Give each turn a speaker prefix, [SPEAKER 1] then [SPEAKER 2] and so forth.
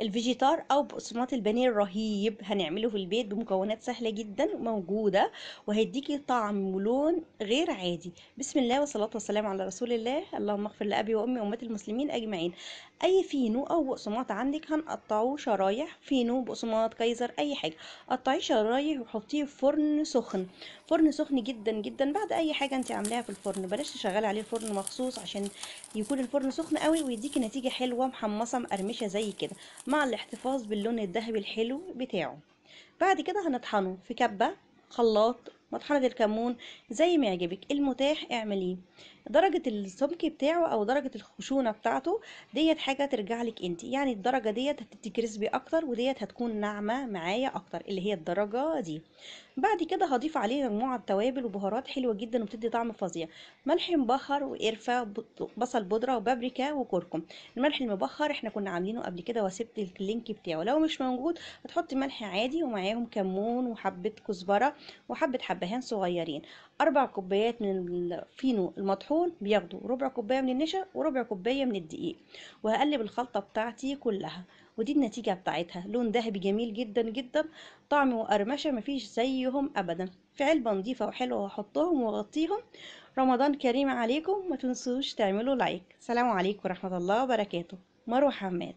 [SPEAKER 1] الفيجيتار او بقسماط البانيه الرهيب هنعمله في البيت بمكونات سهله جدا وموجوده وهيديكي طعم ولون غير عادي بسم الله والصلاه والسلام على رسول الله اللهم اغفر لابي وامي وامهات المسلمين اجمعين اي فينو او بقسماط عندك هنقطعه شرايح فينو بقسماط كايزر اي حاجه قطعيه شرايح وحطيه في فرن سخن فرن سخن جدا جدا بعد اي حاجه انت عاملاها في الفرن بلاش تشغلي عليه فرن مخصوص عشان يكون الفرن سخن قوي ويديكي نتيجه حلوه محمصه مقرمشه زي كده مع الاحتفاظ باللون الذهبي الحلو بتاعه بعد كده هنطحنه في كبة خلاط مطحنة الكمون زي ما يعجبك المتاح اعمليه درجة السمك بتاعه او درجة الخشونة بتاعته ديت حاجة ترجع لك انت يعني الدرجة ديت هتدي كريسبي اكتر وديت هتكون ناعمة معايا اكتر اللي هي الدرجة دي بعد كده هضيف عليه مجموعة توابل وبهارات حلوة جدا وبتدي طعم فظيع ملح مبخر وقرفة بصل بودرة وبابريكا وكركم الملح المبخر احنا كنا عاملينه قبل كده وسبت اللينك بتاعه لو مش موجود هتحطي ملح عادي ومعاهم كمون وحبة كزبرة وحبة حبهان صغيرين اربع كوبايات من الفينو المطحون الكون بياخدوا ربع كوبايه من النشا وربع كوبايه من الدقيق وهقلب الخلطه بتاعتي كلها ودي النتيجه بتاعتها لون ذهبي جميل جدا جدا طعم وقرمشه مفيش زيهم ابدا في علبه نظيفه وحلوه واحطهم واغطيهم رمضان كريم عليكم ما تنسوش تعملوا لايك سلام عليكم ورحمه الله وبركاته مروه حماد